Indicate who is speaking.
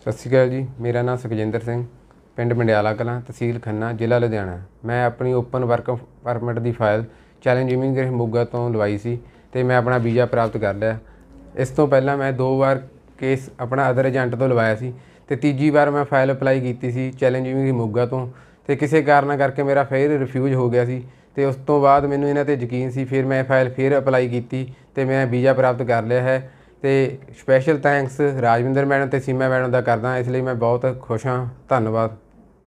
Speaker 1: ਸਤਿ ਸ਼੍ਰੀ ਅਕਾਲ ਜੀ ਮੇਰਾ ਨਾਮ ਸੁਖਜਿੰਦਰ ਸਿੰਘ ਪਿੰਡ ਮੰਡਿਆਲਾ ਕਲਾਂ ਤਹਿਸੀਲ ਖੰਨਾ ਜ਼ਿਲ੍ਹਾ ਲੁਧਿਆਣਾ ਮੈਂ ਆਪਣੀ ਓਪਨ ਵਰਕ ਪਰਮਿਟ ਦੀ ਫਾਈਲ ਚੈਲੰਜ ਇਮੀਗ੍ਰੇਸ਼ਨ ਮੋਗਾ ਤੋਂ ਲਵਾਈ ਸੀ ਤੇ ਮੈਂ ਆਪਣਾ ਵੀਜ਼ਾ ਪ੍ਰਾਪਤ ਕਰ ਲਿਆ ਇਸ ਤੋਂ ਪਹਿਲਾਂ ਮੈਂ ਦੋ ਵਾਰ ਕੇਸ ਆਪਣਾ ਅਦਰ ਏਜੰਟ ਤੋਂ ਲਵਾਇਆ ਸੀ ਤੇ ਤੀਜੀ ਵਾਰ ਮੈਂ ਫਾਈਲ ਅਪਲਾਈ ਕੀਤੀ ਸੀ ਚੈਲੰਜ ਇਮੀਗ੍ਰੇਸ਼ਨ ਮੋਗਾ ਤੋਂ ਤੇ ਕਿਸੇ ਕਾਰਨ ਕਰਕੇ ਮੇਰਾ ਫੇਰ ਰਿਫਿਊਜ਼ ਹੋ ਗਿਆ ਸੀ ਤੇ ਉਸ ਤੋਂ ਬਾਅਦ ਮੈਨੂੰ ਇਹਨਾਂ ਤੇ ਯਕੀਨ ਸੀ ਫਿਰ ਮੈਂ ਫਾਈਲ ਫੇਰ ਅਪਲਾਈ ਕੀਤੀ ਤੇ ਮੈਂ ਵੀਜ਼ਾ ਪ੍ਰਾਪਤ ਕਰ ਲਿਆ ਹੈ ਤੇ ਸਪੈਸ਼ਲ ਥੈਂਕਸ ਰਾਜਵਿੰਦਰ ਮੈਡਮ ਤੇ ਸੀਮਾ ਮੈਡਮ ਦਾ ਕਰਦਾ ਇਸ ਲਈ ਮੈਂ ਬਹੁਤ ਖੁਸ਼ ਹਾਂ ਧੰਨਵਾਦ